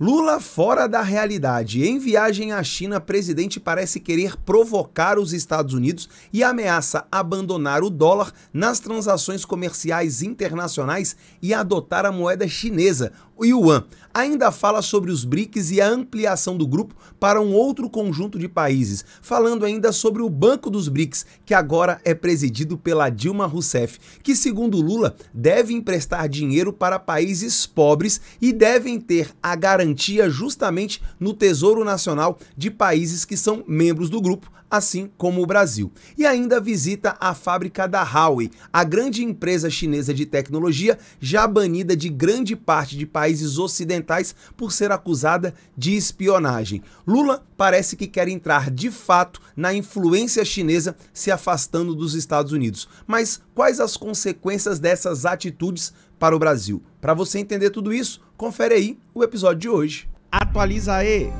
Lula fora da realidade. Em viagem à China, presidente parece querer provocar os Estados Unidos e ameaça abandonar o dólar nas transações comerciais internacionais e adotar a moeda chinesa, Yuan ainda fala sobre os BRICS e a ampliação do grupo para um outro conjunto de países, falando ainda sobre o Banco dos BRICS, que agora é presidido pela Dilma Rousseff, que, segundo Lula, deve emprestar dinheiro para países pobres e devem ter a garantia justamente no Tesouro Nacional de países que são membros do grupo, assim como o Brasil. E ainda visita a fábrica da Huawei, a grande empresa chinesa de tecnologia já banida de grande parte de países ocidentais por ser acusada de espionagem. Lula parece que quer entrar de fato na influência chinesa se afastando dos Estados Unidos. Mas quais as consequências dessas atitudes para o Brasil? Para você entender tudo isso, confere aí o episódio de hoje. Atualiza aí!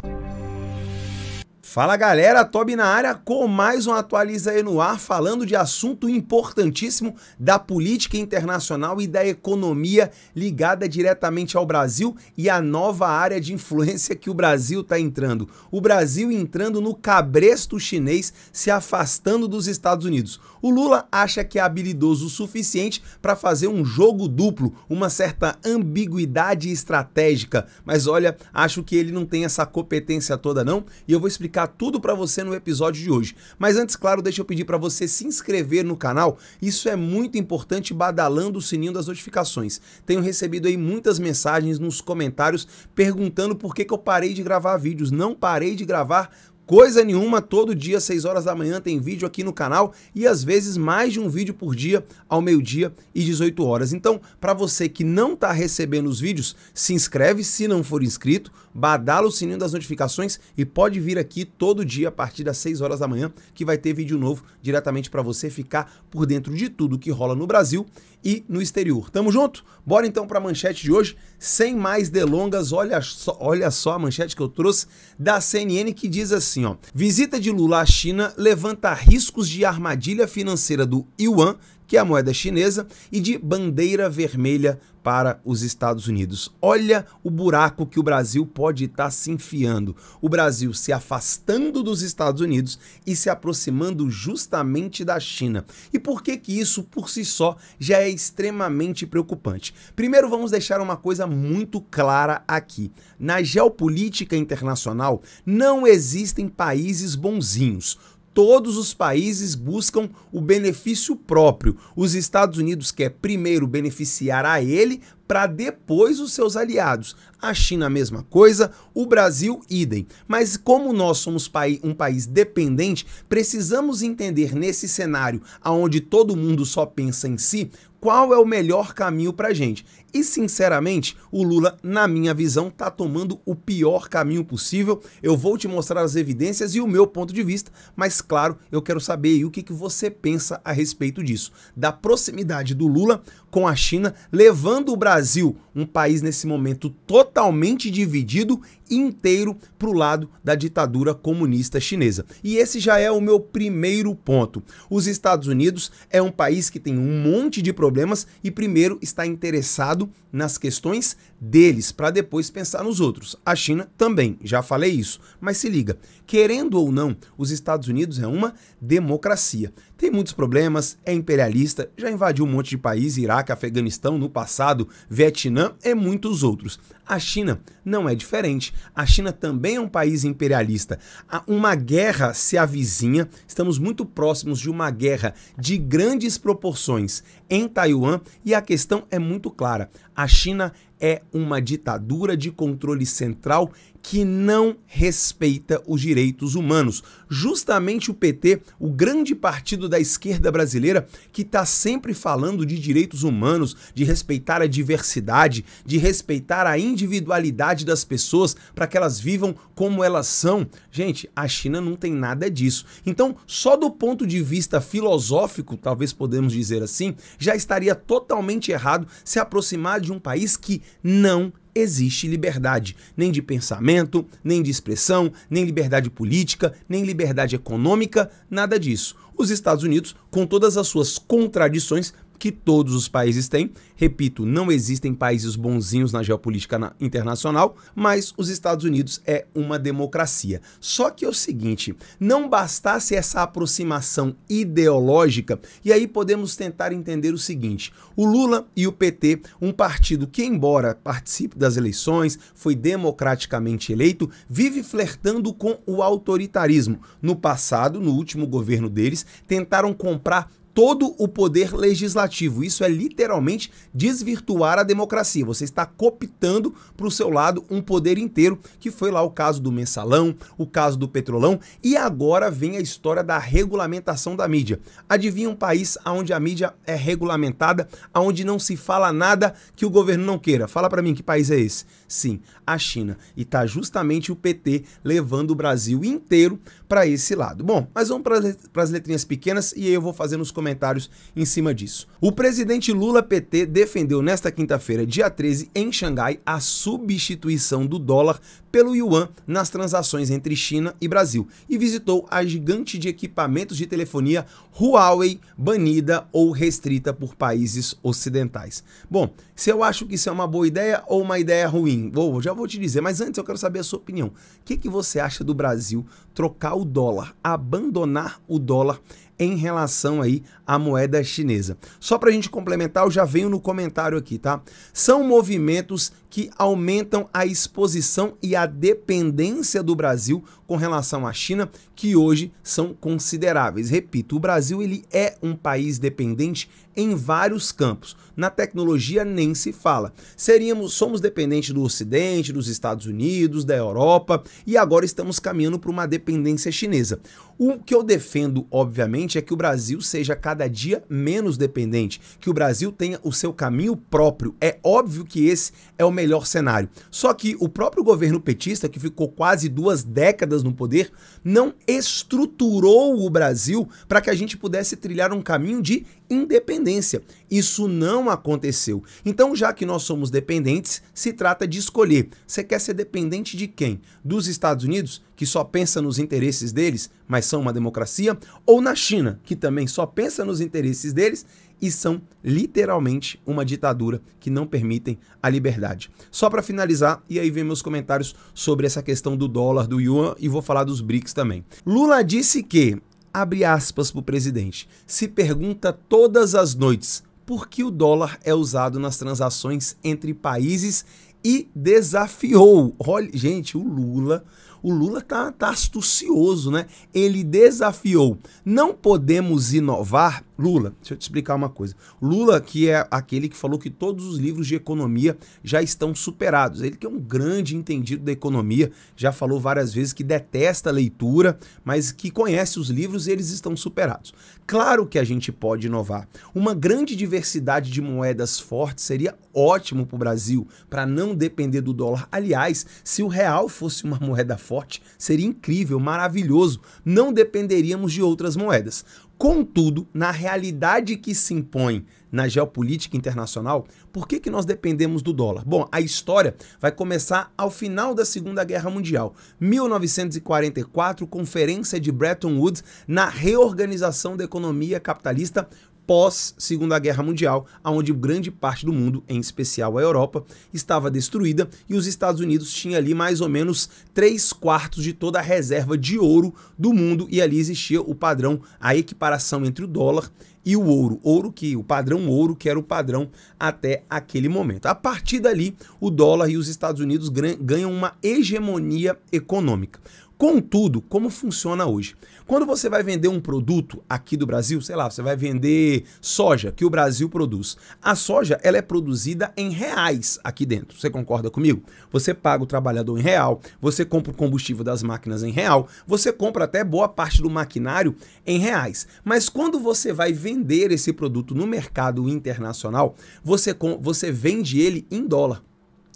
Fala galera, Toby na área com mais um Atualiza aí no ar, falando de assunto importantíssimo da política internacional e da economia ligada diretamente ao Brasil e a nova área de influência que o Brasil está entrando. O Brasil entrando no cabresto chinês, se afastando dos Estados Unidos. O Lula acha que é habilidoso o suficiente para fazer um jogo duplo, uma certa ambiguidade estratégica, mas olha, acho que ele não tem essa competência toda não, e eu vou explicar tudo para você no episódio de hoje. Mas antes, claro, deixa eu pedir para você se inscrever no canal. Isso é muito importante badalando o sininho das notificações. Tenho recebido aí muitas mensagens nos comentários perguntando por que, que eu parei de gravar vídeos. Não parei de gravar Coisa nenhuma, todo dia, 6 horas da manhã, tem vídeo aqui no canal e às vezes mais de um vídeo por dia, ao meio-dia e 18 horas. Então, para você que não está recebendo os vídeos, se inscreve se não for inscrito badala o sininho das notificações e pode vir aqui todo dia a partir das 6 horas da manhã, que vai ter vídeo novo diretamente para você ficar por dentro de tudo que rola no Brasil e no exterior. Tamo junto? Bora então para a manchete de hoje, sem mais delongas. Olha só, olha só a manchete que eu trouxe da CNN que diz assim, ó: Visita de Lula à China levanta riscos de armadilha financeira do yuan, que é a moeda chinesa, e de bandeira vermelha para os Estados Unidos. Olha o buraco que o Brasil pode estar tá se enfiando. O Brasil se afastando dos Estados Unidos e se aproximando justamente da China. E por que que isso por si só já é extremamente preocupante? Primeiro vamos deixar uma coisa muito clara aqui. Na geopolítica internacional não existem países bonzinhos todos os países buscam o benefício próprio. Os Estados Unidos quer primeiro beneficiar a ele para depois os seus aliados. A China a mesma coisa, o Brasil idem. Mas como nós somos um país dependente, precisamos entender nesse cenário onde todo mundo só pensa em si, qual é o melhor caminho para gente. E sinceramente, o Lula, na minha visão, tá tomando o pior caminho possível. Eu vou te mostrar as evidências e o meu ponto de vista, mas claro, eu quero saber o que, que você pensa a respeito disso. Da proximidade do Lula com a China, levando o Brasil, um país nesse momento totalmente dividido, inteiro para o lado da ditadura comunista chinesa. E esse já é o meu primeiro ponto. Os Estados Unidos é um país que tem um monte de problemas e primeiro está interessado nas questões deles para depois pensar nos outros. A China também, já falei isso, mas se liga, querendo ou não, os Estados Unidos é uma democracia. Tem muitos problemas, é imperialista, já invadiu um monte de país, Iraque, Afeganistão no passado, Vietnã e muitos outros. A China não é diferente. A China também é um país imperialista. Uma guerra se avizinha, estamos muito próximos de uma guerra de grandes proporções em Taiwan e a questão é muito clara. A China é uma ditadura de controle central que não respeita os direitos humanos. Justamente o PT, o grande partido da esquerda brasileira, que está sempre falando de direitos humanos, de respeitar a diversidade, de respeitar a individualidade das pessoas para que elas vivam como elas são. Gente, a China não tem nada disso. Então, só do ponto de vista filosófico, talvez podemos dizer assim, já estaria totalmente errado se aproximar de um país que não existe liberdade, nem de pensamento, nem de expressão, nem liberdade política, nem liberdade econômica, nada disso. Os Estados Unidos, com todas as suas contradições, que todos os países têm. Repito, não existem países bonzinhos na geopolítica internacional, mas os Estados Unidos é uma democracia. Só que é o seguinte, não bastasse essa aproximação ideológica, e aí podemos tentar entender o seguinte: o Lula e o PT, um partido que embora participe das eleições, foi democraticamente eleito, vive flertando com o autoritarismo. No passado, no último governo deles, tentaram comprar todo o poder legislativo. Isso é literalmente desvirtuar a democracia. Você está cooptando para o seu lado um poder inteiro, que foi lá o caso do mensalão, o caso do petrolão, e agora vem a história da regulamentação da mídia. Adivinha um país onde a mídia é regulamentada, onde não se fala nada que o governo não queira? Fala para mim que país é esse? Sim, a China. E está justamente o PT levando o Brasil inteiro para esse lado. Bom, mas vamos para as letrinhas pequenas e eu vou fazer nos comentários em cima disso. O presidente Lula PT defendeu nesta quinta-feira, dia 13, em Xangai, a substituição do dólar pelo yuan nas transações entre China e Brasil e visitou a gigante de equipamentos de telefonia Huawei, banida ou restrita por países ocidentais. Bom, se eu acho que isso é uma boa ideia ou uma ideia ruim, vou, já vou te dizer, mas antes eu quero saber a sua opinião. O que, que você acha do Brasil trocar o o dólar, abandonar o dólar em relação aí à moeda chinesa. Só para a gente complementar, eu já venho no comentário aqui, tá? São movimentos que aumentam a exposição e a dependência do Brasil com relação à China, que hoje são consideráveis. Repito, o Brasil ele é um país dependente em vários campos. Na tecnologia nem se fala. Seríamos, somos dependentes do Ocidente, dos Estados Unidos, da Europa e agora estamos caminhando para uma dependência chinesa. O que eu defendo, obviamente, urgente é que o Brasil seja cada dia menos dependente, que o Brasil tenha o seu caminho próprio. É óbvio que esse é o melhor cenário. Só que o próprio governo petista, que ficou quase duas décadas no poder, não estruturou o Brasil para que a gente pudesse trilhar um caminho de independência. Isso não aconteceu. Então, já que nós somos dependentes, se trata de escolher. Você quer ser dependente de quem? Dos Estados Unidos, que só pensa nos interesses deles, mas são uma democracia, ou na China, que também só pensa nos interesses deles e são literalmente uma ditadura que não permitem a liberdade. Só para finalizar, e aí vem meus comentários sobre essa questão do dólar, do yuan e vou falar dos BRICS também. Lula disse que abre aspas para o presidente, se pergunta todas as noites por que o dólar é usado nas transações entre países e desafiou. Olha, gente, o Lula, o Lula tá, tá astucioso, né? Ele desafiou. Não podemos inovar Lula, deixa eu te explicar uma coisa. Lula, que é aquele que falou que todos os livros de economia já estão superados. Ele que é um grande entendido da economia, já falou várias vezes que detesta a leitura, mas que conhece os livros e eles estão superados. Claro que a gente pode inovar. Uma grande diversidade de moedas fortes seria ótimo para o Brasil, para não depender do dólar. Aliás, se o real fosse uma moeda forte, seria incrível, maravilhoso. Não dependeríamos de outras moedas. Contudo, na realidade que se impõe na geopolítica internacional, por que, que nós dependemos do dólar? Bom, a história vai começar ao final da Segunda Guerra Mundial, 1944, Conferência de Bretton Woods na reorganização da economia capitalista pós Segunda Guerra Mundial, onde grande parte do mundo, em especial a Europa, estava destruída e os Estados Unidos tinham ali mais ou menos 3 quartos de toda a reserva de ouro do mundo e ali existia o padrão, a equiparação entre o dólar e o ouro, ouro que o padrão ouro que era o padrão até aquele momento. A partir dali, o dólar e os Estados Unidos ganham uma hegemonia econômica. Contudo, como funciona hoje? Quando você vai vender um produto aqui do Brasil, sei lá, você vai vender soja que o Brasil produz. A soja, ela é produzida em reais aqui dentro. Você concorda comigo? Você paga o trabalhador em real, você compra o combustível das máquinas em real, você compra até boa parte do maquinário em reais. Mas quando você vai vender esse produto no mercado internacional, você, você vende ele em dólar.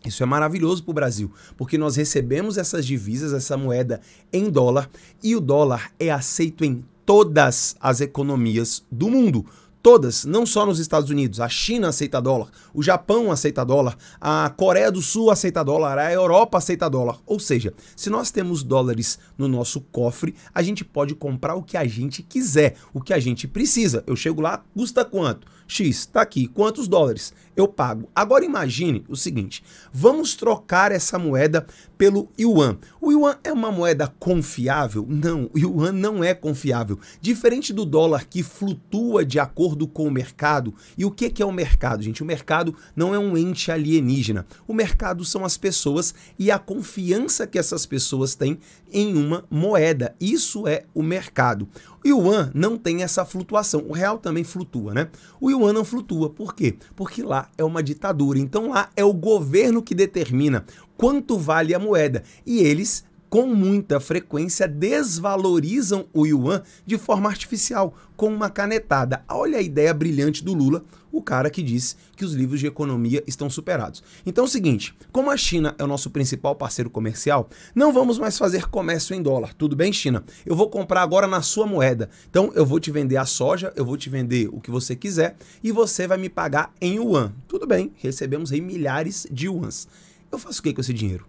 Isso é maravilhoso para o Brasil, porque nós recebemos essas divisas, essa moeda em dólar, e o dólar é aceito em todas as economias do mundo. Todas, não só nos Estados Unidos. A China aceita dólar, o Japão aceita dólar, a Coreia do Sul aceita dólar, a Europa aceita dólar. Ou seja, se nós temos dólares no nosso cofre, a gente pode comprar o que a gente quiser, o que a gente precisa. Eu chego lá, custa quanto? X, tá aqui, quantos dólares? Eu pago. Agora imagine o seguinte: vamos trocar essa moeda pelo yuan. O yuan é uma moeda confiável? Não, o yuan não é confiável. Diferente do dólar que flutua de acordo acordo com o mercado. E o que é o mercado, gente? O mercado não é um ente alienígena. O mercado são as pessoas e a confiança que essas pessoas têm em uma moeda. Isso é o mercado. O yuan não tem essa flutuação. O real também flutua, né? O yuan não flutua. Por quê? Porque lá é uma ditadura. Então lá é o governo que determina quanto vale a moeda. E eles com muita frequência desvalorizam o yuan de forma artificial, com uma canetada. Olha a ideia brilhante do Lula, o cara que disse que os livros de economia estão superados. Então é o seguinte, como a China é o nosso principal parceiro comercial, não vamos mais fazer comércio em dólar. Tudo bem, China? Eu vou comprar agora na sua moeda. Então eu vou te vender a soja, eu vou te vender o que você quiser e você vai me pagar em yuan. Tudo bem, recebemos aí milhares de yuans. Eu faço o que com esse dinheiro?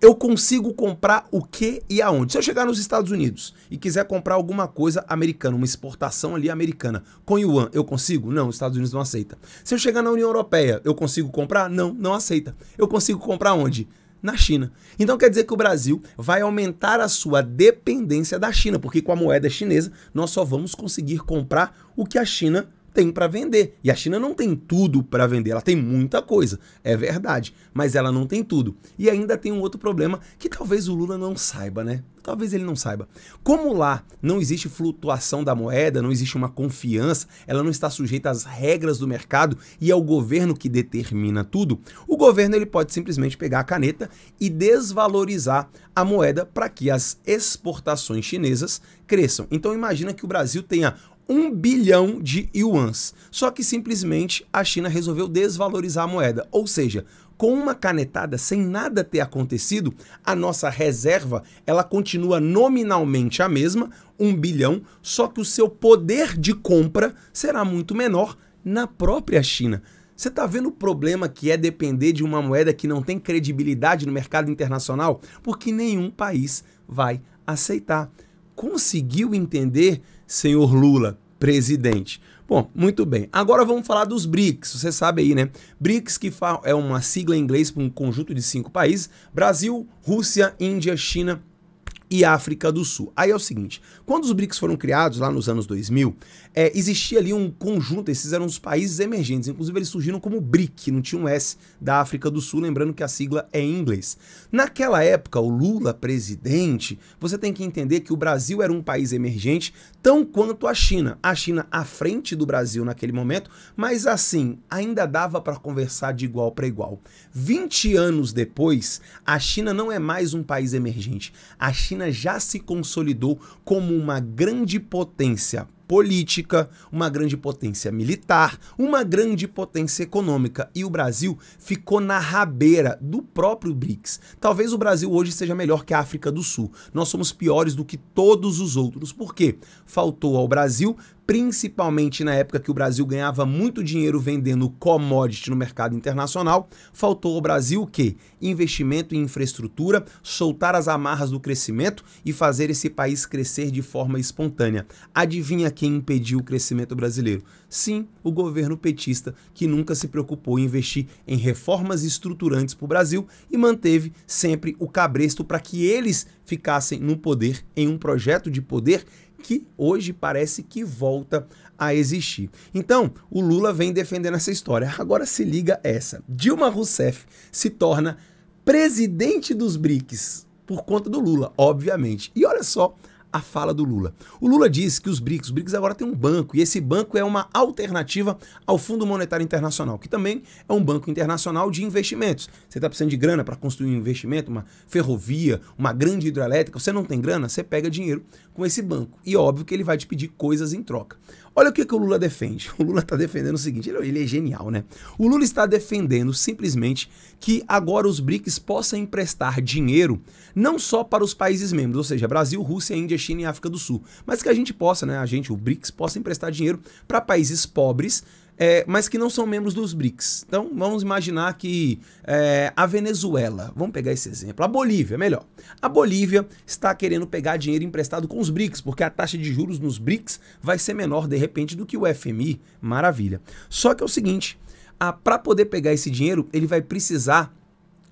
eu consigo comprar o que e aonde? Se eu chegar nos Estados Unidos e quiser comprar alguma coisa americana, uma exportação ali americana, com yuan, eu consigo? Não, os Estados Unidos não aceita. Se eu chegar na União Europeia, eu consigo comprar? Não, não aceita. Eu consigo comprar onde? na China. Então quer dizer que o Brasil vai aumentar a sua dependência da China, porque com a moeda chinesa nós só vamos conseguir comprar o que a China tem para vender. E a China não tem tudo para vender, ela tem muita coisa, é verdade, mas ela não tem tudo. E ainda tem um outro problema que talvez o Lula não saiba, né? Talvez ele não saiba. Como lá não existe flutuação da moeda, não existe uma confiança, ela não está sujeita às regras do mercado e é o governo que determina tudo, o governo ele pode simplesmente pegar a caneta e desvalorizar a moeda para que as exportações chinesas cresçam. Então imagina que o Brasil tenha um bilhão de yuans. Só que simplesmente a China resolveu desvalorizar a moeda, ou seja, com uma canetada sem nada ter acontecido, a nossa reserva, ela continua nominalmente a mesma, um bilhão, só que o seu poder de compra será muito menor na própria China. Você está vendo o problema que é depender de uma moeda que não tem credibilidade no mercado internacional? Porque nenhum país vai aceitar. Conseguiu entender senhor Lula, presidente. Bom, muito bem. Agora vamos falar dos BRICS. Você sabe aí, né? BRICS que é uma sigla em inglês para um conjunto de cinco países: Brasil, Rússia, Índia, China, e África do Sul. Aí é o seguinte, quando os BRICS foram criados lá nos anos 2000, é, existia ali um conjunto, esses eram os países emergentes, inclusive eles surgiram como BRIC, não tinha um S da África do Sul, lembrando que a sigla é em inglês. Naquela época, o Lula presidente, você tem que entender que o Brasil era um país emergente, tão quanto a China. A China à frente do Brasil naquele momento, mas assim, ainda dava para conversar de igual para igual. 20 anos depois, a China não é mais um país emergente. A China China já se consolidou como uma grande potência política, uma grande potência militar, uma grande potência econômica e o Brasil ficou na rabeira do próprio BRICS. Talvez o Brasil hoje seja melhor que a África do Sul. Nós somos piores do que todos os outros. Por quê? Faltou ao Brasil principalmente na época que o Brasil ganhava muito dinheiro vendendo commodity no mercado internacional, faltou ao Brasil o quê? Investimento em infraestrutura, soltar as amarras do crescimento e fazer esse país crescer de forma espontânea. Adivinha quem impediu o crescimento brasileiro? Sim, o governo petista, que nunca se preocupou em investir em reformas estruturantes para o Brasil e manteve sempre o cabresto para que eles ficassem no poder em um projeto de poder que hoje parece que volta a existir. Então, o Lula vem defendendo essa história. Agora se liga essa. Dilma Rousseff se torna presidente dos BRICS por conta do Lula, obviamente. E olha só a fala do Lula. O Lula diz que os BRICS, os BRICS agora tem um banco e esse banco é uma alternativa ao Fundo Monetário Internacional, que também é um banco internacional de investimentos. Você está precisando de grana para construir um investimento, uma ferrovia, uma grande hidrelétrica, você não tem grana, você pega dinheiro com esse banco. E óbvio que ele vai te pedir coisas em troca. Olha o que, que o Lula defende. O Lula está defendendo o seguinte: ele, é, ele é genial, né? O Lula está defendendo simplesmente que agora os BRICS possam emprestar dinheiro não só para os países membros, ou seja, Brasil, Rússia, Índia, China e África do Sul, mas que a gente possa, né? A gente, o BRICS, possa emprestar dinheiro para países pobres é, mas que não são membros dos BRICS. Então, vamos imaginar que é, a Venezuela, vamos pegar esse exemplo, a Bolívia, melhor. A Bolívia está querendo pegar dinheiro emprestado com os BRICS, porque a taxa de juros nos BRICS vai ser menor, de repente, do que o FMI. Maravilha. Só que é o seguinte, para poder pegar esse dinheiro, ele vai precisar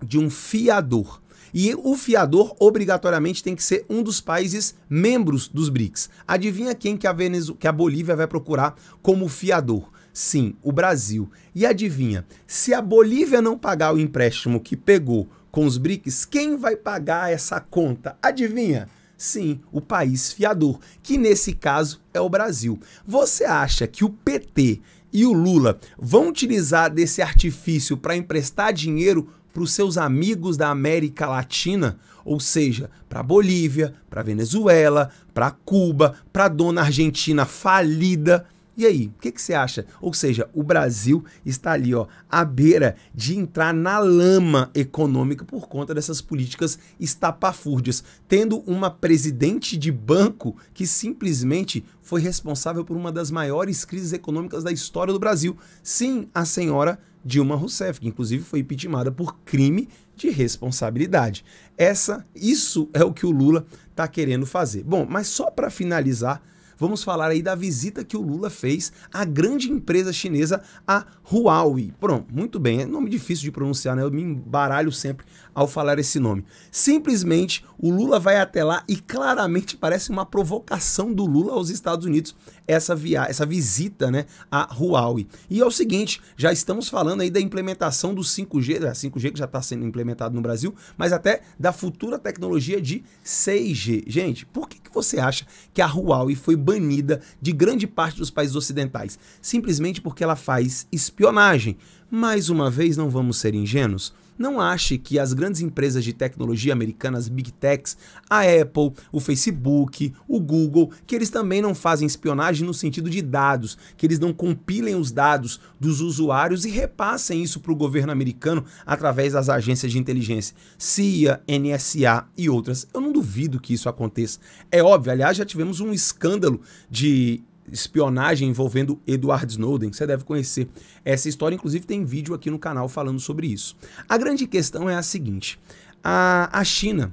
de um fiador. E o fiador obrigatoriamente tem que ser um dos países membros dos BRICS. Adivinha quem que a, Venezuela, que a Bolívia vai procurar como fiador? Sim, o Brasil. E adivinha, se a Bolívia não pagar o empréstimo que pegou com os BRICS, quem vai pagar essa conta? Adivinha? Sim, o país fiador, que nesse caso é o Brasil. Você acha que o PT e o Lula vão utilizar desse artifício para emprestar dinheiro para os seus amigos da América Latina, ou seja, para Bolívia, para Venezuela, para Cuba, para dona Argentina falida? E aí, o que, que, você acha? Ou seja, o Brasil está ali, ó, à beira de entrar na lama econômica por conta dessas políticas estapafúrdias, tendo uma presidente de banco que simplesmente foi responsável por uma das maiores crises econômicas da história do Brasil. Sim, a senhora Dilma Rousseff, que inclusive foi impeachmentada por crime de responsabilidade. Essa, isso é o que o Lula está querendo fazer. Bom, mas só para finalizar, vamos falar aí da visita que o Lula fez à grande empresa chinesa, a Huawei. Pronto, muito bem, é nome difícil de pronunciar, né? Eu me embaralho sempre ao falar esse nome. Simplesmente o Lula vai até lá e claramente parece uma provocação do Lula aos Estados Unidos essa, via essa visita né, à Huawei. E é o seguinte, já estamos falando aí da implementação do 5G, da 5G que já está sendo implementado no Brasil, mas até da futura tecnologia de 6G. Gente, por que, que você acha que a Huawei foi banida de grande parte dos países ocidentais? Simplesmente porque ela faz espionagem. Mais uma vez, não vamos ser ingênuos não ache que as grandes empresas de tecnologia americanas, Big Techs, a Apple, o Facebook, o Google, que eles também não fazem espionagem no sentido de dados, que eles não compilem os dados dos usuários e repassem isso para o governo americano através das agências de inteligência, CIA, NSA e outras. Eu não duvido que isso aconteça. É óbvio, aliás, já tivemos um escândalo de espionagem envolvendo Edward Snowden. Você deve conhecer essa história, inclusive tem vídeo aqui no canal falando sobre isso. A grande questão é a seguinte: a, a China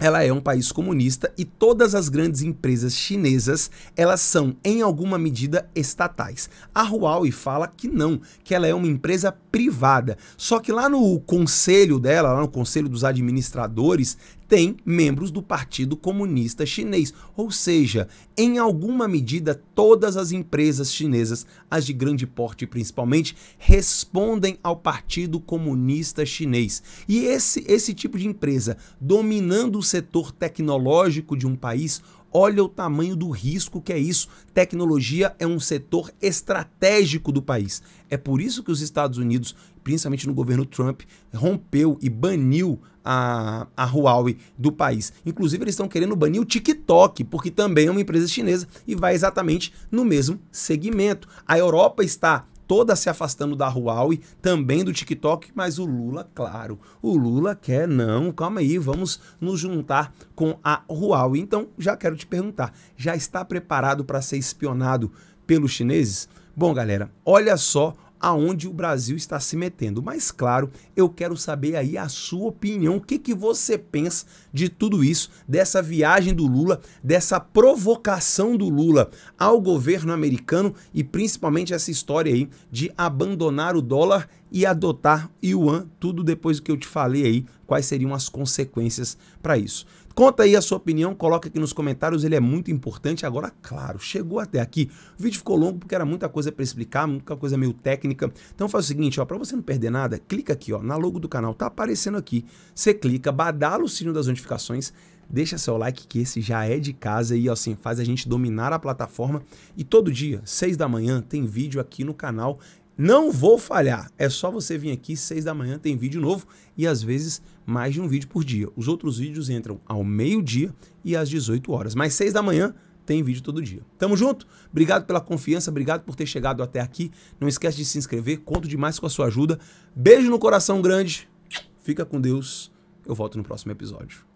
ela é um país comunista e todas as grandes empresas chinesas, elas são em alguma medida estatais. A Huawei fala que não, que ela é uma empresa privada. Só que lá no conselho dela, lá no conselho dos administradores, tem membros do Partido Comunista Chinês, ou seja, em alguma medida todas as empresas chinesas, as de grande porte principalmente, respondem ao Partido Comunista Chinês. E esse esse tipo de empresa dominando o setor tecnológico de um país Olha o tamanho do risco que é isso. Tecnologia é um setor estratégico do país. É por isso que os Estados Unidos, principalmente no governo Trump, rompeu e baniu a, a Huawei do país. Inclusive, eles estão querendo banir o TikTok, porque também é uma empresa chinesa e vai exatamente no mesmo segmento. A Europa está toda se afastando da Huawei, também do TikTok, mas o Lula, claro, o Lula quer não, calma aí, vamos nos juntar com a Huawei. Então, já quero te perguntar, já está preparado para ser espionado pelos chineses? Bom, galera, olha só aonde o Brasil está se metendo. Mas claro, eu quero saber aí a sua opinião, o que, que você pensa de tudo isso, dessa viagem do Lula, dessa provocação do Lula ao governo americano e principalmente essa história aí de abandonar o dólar e adotar yuan, tudo depois do que eu te falei aí, quais seriam as consequências para isso. Conta aí a sua opinião, coloca aqui nos comentários, ele é muito importante. Agora, claro, chegou até aqui. O vídeo ficou longo porque era muita coisa para explicar, muita coisa meio técnica. Então faz o seguinte, ó, para você não perder nada, clica aqui, ó, na logo do canal, tá aparecendo aqui. Você clica, badala o sino das notificações, deixa seu like que esse já é de casa e assim faz a gente dominar a plataforma. E todo dia, 6 da manhã, tem vídeo aqui no canal não vou falhar. É só você vir aqui, seis da manhã tem vídeo novo e às vezes mais de um vídeo por dia. Os outros vídeos entram ao meio-dia e às 18 horas. Mas seis da manhã tem vídeo todo dia. Tamo junto? Obrigado pela confiança, obrigado por ter chegado até aqui. Não esquece de se inscrever, conto demais com a sua ajuda. Beijo no coração grande. Fica com Deus. Eu volto no próximo episódio.